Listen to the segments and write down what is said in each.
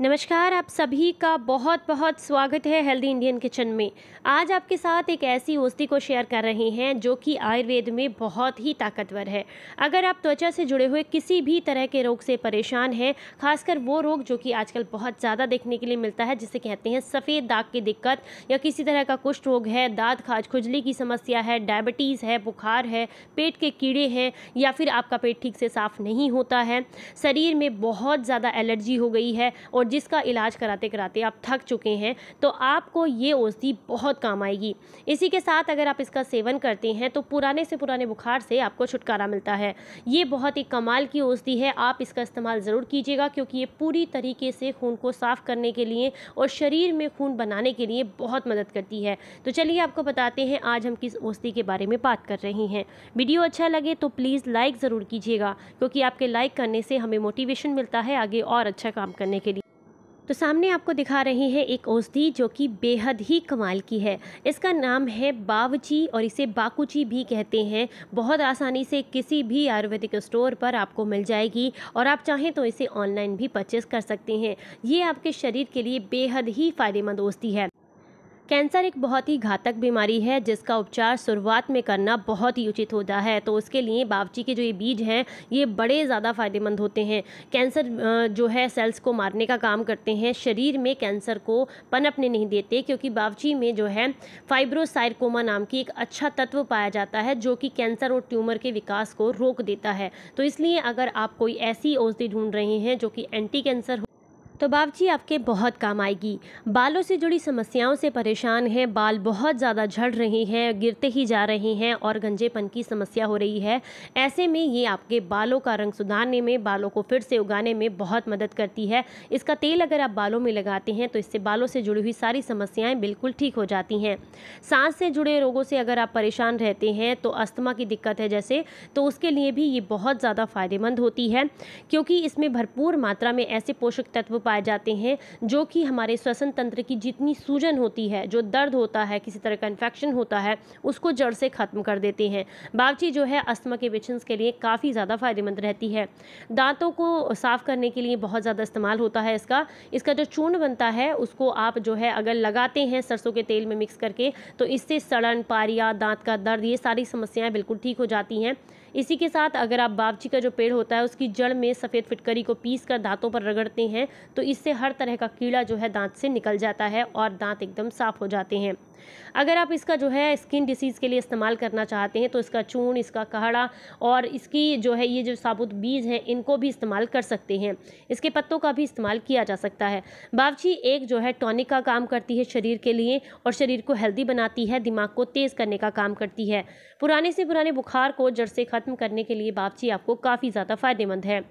नमस्कार आप सभी का बहुत बहुत स्वागत है हेल्दी इंडियन किचन में आज आपके साथ एक ऐसी औषधि को शेयर कर रहे हैं जो कि आयुर्वेद में बहुत ही ताकतवर है अगर आप त्वचा से जुड़े हुए किसी भी तरह के रोग से परेशान हैं खासकर वो रोग जो कि आजकल बहुत ज़्यादा देखने के लिए मिलता है जिसे कहते हैं सफ़ेद दाग की दिक्कत या किसी तरह का कुष्ठ रोग है दाँत खाज खुजली की समस्या है डायबिटीज़ है बुखार है पेट के कीड़े हैं या फिर आपका पेट ठीक से साफ़ नहीं होता है शरीर में बहुत ज़्यादा एलर्जी हो गई है और जिसका इलाज कराते कराते आप थक चुके हैं तो आपको ये औषधि बहुत काम आएगी इसी के साथ अगर आप इसका सेवन करते हैं तो पुराने से पुराने बुखार से आपको छुटकारा मिलता है ये बहुत ही कमाल की औषधि है आप इसका इस्तेमाल ज़रूर कीजिएगा क्योंकि ये पूरी तरीके से खून को साफ़ करने के लिए और शरीर में खून बनाने के लिए बहुत मदद करती है तो चलिए आपको बताते हैं आज हम किस औषधि के बारे में बात कर रहे हैं वीडियो अच्छा लगे तो प्लीज़ लाइक ज़रूर कीजिएगा क्योंकि आपके लाइक करने से हमें मोटिवेशन मिलता है आगे और अच्छा काम करने के लिए तो सामने आपको दिखा रहे हैं एक औषधि जो कि बेहद ही कमाल की है इसका नाम है बावची और इसे बाकुची भी कहते हैं बहुत आसानी से किसी भी आयुर्वेदिक स्टोर पर आपको मिल जाएगी और आप चाहें तो इसे ऑनलाइन भी परचेस कर सकते हैं ये आपके शरीर के लिए बेहद ही फ़ायदेमंद औषधि है कैंसर एक बहुत ही घातक बीमारी है जिसका उपचार शुरुआत में करना बहुत ही उचित होता है तो उसके लिए बावची के जो ये बीज हैं ये बड़े ज़्यादा फ़ायदेमंद होते हैं कैंसर जो है सेल्स को मारने का काम करते हैं शरीर में कैंसर को पनपने नहीं देते क्योंकि बावची में जो है फाइब्रोसाइरकोमा नाम की एक अच्छा तत्व पाया जाता है जो कि कैंसर और ट्यूमर के विकास को रोक देता है तो इसलिए अगर आप कोई ऐसी औषधि ढूंढ रहे हैं जो कि एंटी कैंसर तो बावची आपके बहुत काम आएगी बालों से जुड़ी समस्याओं से परेशान हैं बाल बहुत ज़्यादा झड़ रहे हैं गिरते ही जा रहे हैं और गंजेपन की समस्या हो रही है ऐसे में ये आपके बालों का रंग सुधारने में बालों को फिर से उगाने में बहुत मदद करती है इसका तेल अगर आप बालों में लगाते हैं तो इससे बालों से जुड़ी हुई सारी समस्याएँ बिल्कुल ठीक हो जाती हैं सांस से जुड़े रोगों से अगर आप परेशान रहते हैं तो अस्थमा की दिक्कत है जैसे तो उसके लिए भी ये बहुत ज़्यादा फ़ायदेमंद होती है क्योंकि इसमें भरपूर मात्रा में ऐसे पोषक तत्व पाए जाते हैं जो कि हमारे श्वसन तंत्र की जितनी सूजन होती है जो दर्द होता है किसी तरह का इन्फेक्शन होता है उसको जड़ से ख़त्म कर देते हैं बागची जो है अस्थमा के पेशेंट्स के लिए काफ़ी ज़्यादा फ़ायदेमंद रहती है दांतों को साफ़ करने के लिए बहुत ज़्यादा इस्तेमाल होता है इसका इसका जो चूर्ण बनता है उसको आप जो है अगर लगाते हैं सरसों के तेल में मिक्स करके तो इससे सड़न पारिया दांत का दर्द ये सारी समस्याएं बिल्कुल ठीक हो जाती हैं इसी के साथ अगर आप बावची का जो पेड़ होता है उसकी जड़ में सफ़ेद फिटकरी को पीस कर दांतों पर रगड़ते हैं तो इससे हर तरह का कीड़ा जो है दांत से निकल जाता है और दांत एकदम साफ हो जाते हैं अगर आप इसका जो है स्किन डिसीज़ के लिए इस्तेमाल करना चाहते हैं तो इसका चून इसका काढ़ा और इसकी जो है ये जो साबुत बीज हैं इनको भी इस्तेमाल कर सकते हैं इसके पत्तों का भी इस्तेमाल किया जा सकता है बावची एक जो है टॉनिक का काम करती है शरीर के लिए और शरीर को हेल्दी बनाती है दिमाग को तेज़ करने का काम करती है पुराने से पुराने बुखार को जड़ से ख़त्म करने के लिए बावची आपको काफ़ी ज़्यादा फ़ायदेमंद है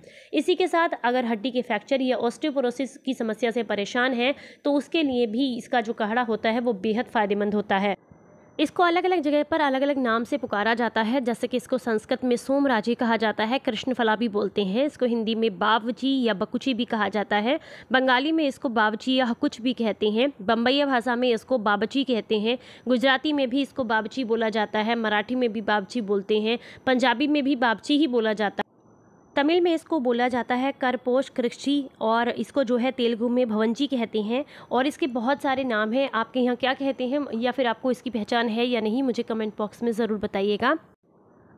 इसी के साथ अगर हड्डी के फ्रैक्चर या ऑस्टियोपोरोसिस की समस्या से परेशान हैं तो उसके लिए भी इसका जो काढ़ा होता है वो बेहद फ़ायदे फ़ायदेमंद होता है इसको अलग अलग जगह पर अलग अलग नाम से पुकारा जाता है जैसे कि इसको संस्कृत में सोमराजी कहा जाता है कृष्णफला भी बोलते हैं इसको हिंदी में बावजी या बकुची भी कहा जाता है बंगाली में इसको बावजी या हकुच भी कहते हैं बम्बैया भाषा में इसको बाबची कहते हैं गुजराती में भी इसको बाबची बोला जाता है मराठी में भी बाबची बोलते हैं पंजाबी में भी बाबची ही बोला जाता है तमिल में इसको बोला जाता है करपोश कृषि और इसको जो है तेलुगु में भवंजी कहते हैं और इसके बहुत सारे नाम हैं आपके यहाँ क्या कहते हैं या फिर आपको इसकी पहचान है या नहीं मुझे कमेंट बॉक्स में ज़रूर बताइएगा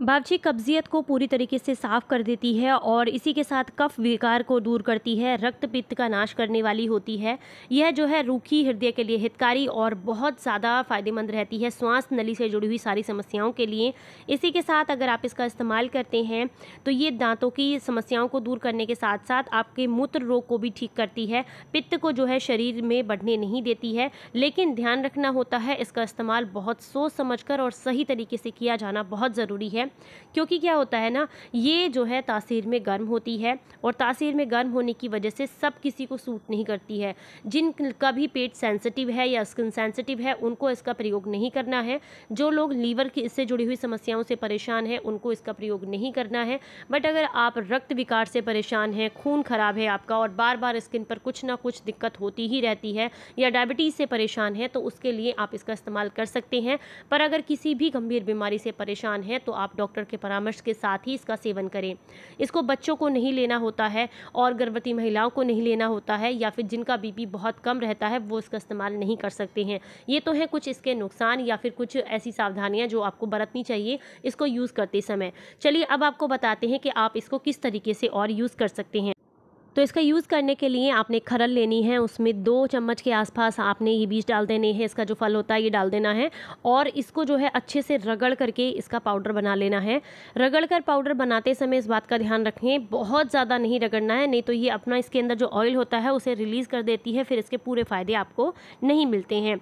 बावची कब्जियत को पूरी तरीके से साफ कर देती है और इसी के साथ कफ विकार को दूर करती है रक्त पित्त का नाश करने वाली होती है यह जो है रूखी हृदय के लिए हितकारी और बहुत ज़्यादा फायदेमंद रहती है श्वास नली से जुड़ी हुई सारी समस्याओं के लिए इसी के साथ अगर आप इसका इस्तेमाल करते हैं तो ये दांतों की समस्याओं को दूर करने के साथ साथ आपके मूत्र रोग को भी ठीक करती है पित्त को जो है शरीर में बढ़ने नहीं देती है लेकिन ध्यान रखना होता है इसका इस्तेमाल बहुत सोच समझ और सही तरीके से किया जाना बहुत ज़रूरी है क्योंकि क्या होता है ना ये जो है तासीर में गर्म होती है और तासीर में गर्म होने की वजह से सब किसी को सूट नहीं करती है जिनका भी पेट सेंसिटिव है या स्किन सेंसिटिव है उनको इसका प्रयोग नहीं करना है जो लोग लीवर की इससे जुड़ी हुई समस्याओं से परेशान हैं उनको इसका प्रयोग नहीं करना है बट अगर आप रक्त विकार से परेशान हैं खून ख़राब है आपका और बार बार स्किन पर कुछ ना कुछ दिक्कत होती ही रहती है या डायबिटीज़ से परेशान है तो उसके लिए आप इसका इस्तेमाल कर सकते हैं पर अगर किसी भी गंभीर बीमारी से परेशान हैं तो आप डॉक्टर के परामर्श के साथ ही इसका सेवन करें इसको बच्चों को नहीं लेना होता है और गर्भवती महिलाओं को नहीं लेना होता है या फिर जिनका बी बहुत कम रहता है वो इसका इस्तेमाल नहीं कर सकते हैं ये तो है कुछ इसके नुकसान या फिर कुछ ऐसी सावधानियाँ जो आपको बरतनी चाहिए इसको यूज़ करते समय चलिए अब आपको बताते हैं कि आप इसको किस तरीके से और यूज़ कर सकते हैं तो इसका यूज़ करने के लिए आपने खरल लेनी है उसमें दो चम्मच के आसपास आपने ये बीज डाल देने हैं इसका जो फल होता है ये डाल देना है और इसको जो है अच्छे से रगड़ करके इसका पाउडर बना लेना है रगड़ कर पाउडर बनाते समय इस बात का ध्यान रखें बहुत ज़्यादा नहीं रगड़ना है नहीं तो ये अपना इसके अंदर जो ऑयल होता है उसे रिलीज़ कर देती है फिर इसके पूरे फ़ायदे आपको नहीं मिलते हैं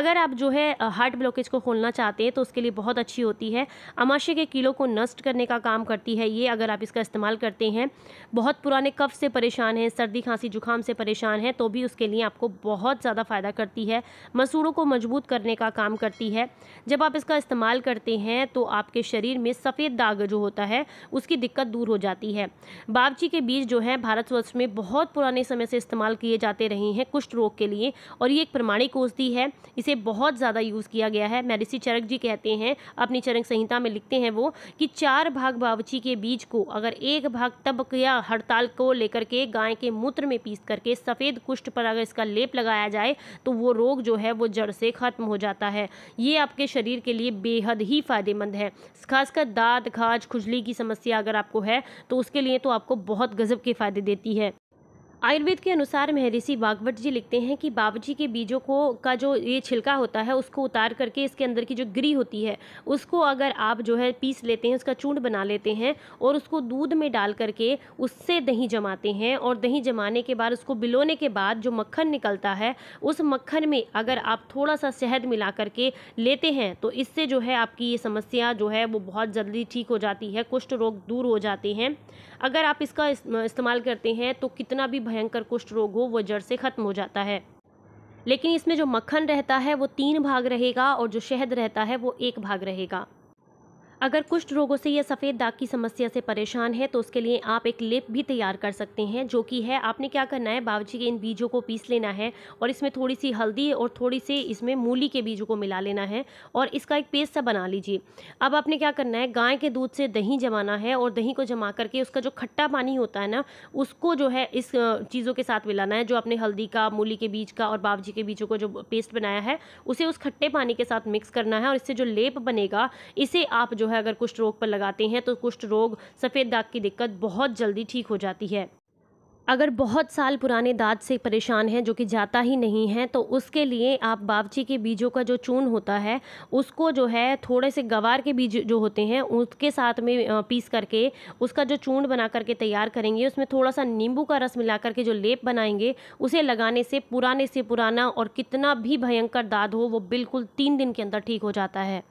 अगर आप जो है हार्ट ब्लॉकेज को खोलना चाहते हैं तो उसके लिए बहुत अच्छी होती है अमाशय के कीलों को नष्ट करने का काम करती है ये अगर आप इसका इस्तेमाल करते हैं बहुत पुराने कफ से परेश परेशान हैं सर्दी खांसी जुकाम से परेशान हैं तो भी उसके लिए आपको बहुत ज़्यादा फ़ायदा करती है मसूड़ों को मजबूत करने का काम करती है जब आप इसका इस्तेमाल करते हैं तो आपके शरीर में सफ़ेद दाग जो होता है उसकी दिक्कत दूर हो जाती है बावची के बीज जो है भारतवर्ष में बहुत पुराने समय से इस्तेमाल किए जाते रहे हैं कुष्ठ रोग के लिए और ये एक प्रमाणिक औषधि है इसे बहुत ज़्यादा यूज़ किया गया है मेडिसी चरक जी कहते हैं अपनी चरक संहिता में लिखते हैं वो कि चार भाग बावची के बीज को अगर एक भाग तब या हड़ताल को लेकर के से गाय के मूत्र में पीस करके सफ़ेद कुष्ठ पर अगर इसका लेप लगाया जाए तो वो रोग जो है वो जड़ से ख़त्म हो जाता है ये आपके शरीर के लिए बेहद ही फ़ायदेमंद है खासकर दाँत खाज खुजली की समस्या अगर आपको है तो उसके लिए तो आपको बहुत गज़ब के फ़ायदे देती है आयुर्वेद के अनुसार महर्षि बागवत जी लिखते हैं कि बाबूजी के बीजों को का जो ये छिलका होता है उसको उतार करके इसके अंदर की जो गिरी होती है उसको अगर आप जो है पीस लेते हैं उसका चूंड बना लेते हैं और उसको दूध में डाल करके उससे दही जमाते हैं और दही जमाने के बाद उसको बिलोने के बाद जो मक्खन निकलता है उस मक्खन में अगर आप थोड़ा सा शहद मिला करके लेते हैं तो इससे जो है आपकी ये समस्या जो है वो बहुत जल्दी ठीक हो जाती है कुष्ठ रोग दूर हो जाते हैं अगर आप इसका इस्तेमाल करते हैं तो कितना भी भयंकर कुष्ठ रोग हो वो जड़ से ख़त्म हो जाता है लेकिन इसमें जो मक्खन रहता है वो तीन भाग रहेगा और जो शहद रहता है वो एक भाग रहेगा अगर कुष्ठ रोगों से या सफ़ेद दाग की समस्या से परेशान है तो उसके लिए आप एक लेप भी तैयार कर सकते हैं जो कि है आपने क्या करना है बावजी के इन बीजों को पीस लेना है और इसमें थोड़ी सी हल्दी और थोड़ी सी इसमें मूली के बीजों को मिला लेना है और इसका एक पेस्ट सा बना लीजिए अब आपने क्या करना है गाय के दूध से दही जमाना है और दही को जमा करके उसका जो खट्टा पानी होता है ना उसको जो है इस चीज़ों के साथ मिलाना है जो आपने हल्दी का मूली के बीज का और बावजी के बीजों को जो पेस्ट बनाया है उसे उस खट्टे पानी के साथ मिक्स करना है और इससे जो लेप बनेगा इसे आप जो है अगर कुष्ठ रोग पर लगाते हैं तो कुष्ठ रोग सफ़ेद दाग की दिक्कत बहुत जल्दी ठीक हो जाती है अगर बहुत साल पुराने दांत से परेशान हैं जो कि जाता ही नहीं है तो उसके लिए आप बावची के बीजों का जो चून होता है उसको जो है थोड़े से गवार के बीज जो होते हैं उसके साथ में पीस करके उसका जो चून बना करके तैयार करेंगे उसमें थोड़ा सा नींबू का रस मिला करके जो लेप बनाएंगे उसे लगाने से पुराने से पुराना और कितना भी भयंकर दाद हो वो बिल्कुल तीन दिन के अंदर ठीक हो जाता है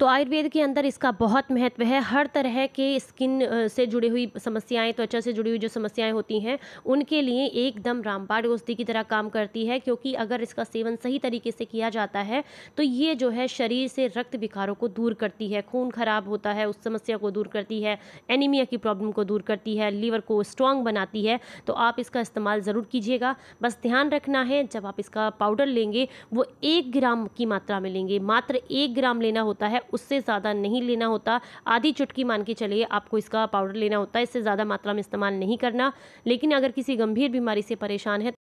तो आयुर्वेद के अंदर इसका बहुत महत्व है हर तरह के स्किन से जुड़ी हुई समस्याएं त्वचा से जुड़ी हुई जो समस्याएं होती हैं उनके लिए एकदम रामबाड़ औषधि की तरह काम करती है क्योंकि अगर इसका सेवन सही तरीके से किया जाता है तो ये जो है शरीर से रक्त विकारों को दूर करती है खून खराब होता है उस समस्या को दूर करती है एनीमिया की प्रॉब्लम को दूर करती है लीवर को स्ट्रांग बनाती है तो आप इसका इस्तेमाल ज़रूर कीजिएगा बस ध्यान रखना है जब आप इसका पाउडर लेंगे वो एक ग्राम की मात्रा में लेंगे मात्र एक ग्राम लेना होता है उससे ज़्यादा नहीं लेना होता आधी चुटकी मान के चलिए आपको इसका पाउडर लेना होता है इससे ज़्यादा मात्रा में इस्तेमाल नहीं करना लेकिन अगर किसी गंभीर बीमारी से परेशान है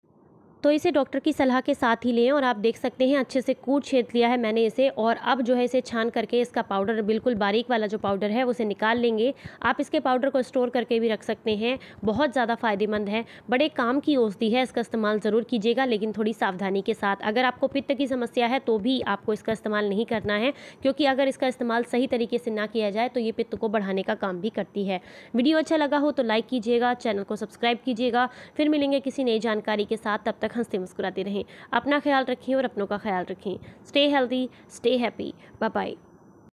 तो इसे डॉक्टर की सलाह के साथ ही लें और आप देख सकते हैं अच्छे से कूट छेद लिया है मैंने इसे और अब जो है इसे छान करके इसका पाउडर बिल्कुल बारीक वाला जो पाउडर है उसे निकाल लेंगे आप इसके पाउडर को स्टोर करके भी रख सकते हैं बहुत ज़्यादा फ़ायदेमंद है बड़े काम की औषधि है इसका इस्तेमाल ज़रूर कीजिएगा लेकिन थोड़ी सावधानी के साथ अगर आपको पित्त की समस्या है तो भी आपको इसका इस्तेमाल नहीं करना है क्योंकि अगर इसका इस्तेमाल सही तरीके से ना किया जाए तो ये पित्त को बढ़ाने का काम भी करती है वीडियो अच्छा लगा हो तो लाइक कीजिएगा चैनल को सब्सक्राइब कीजिएगा फिर मिलेंगे किसी नई जानकारी के साथ तब तक तक हंसते मुस्कुराते रहें अपना ख्याल रखें और अपनों का ख्याल रखें stay healthy stay happy bye bye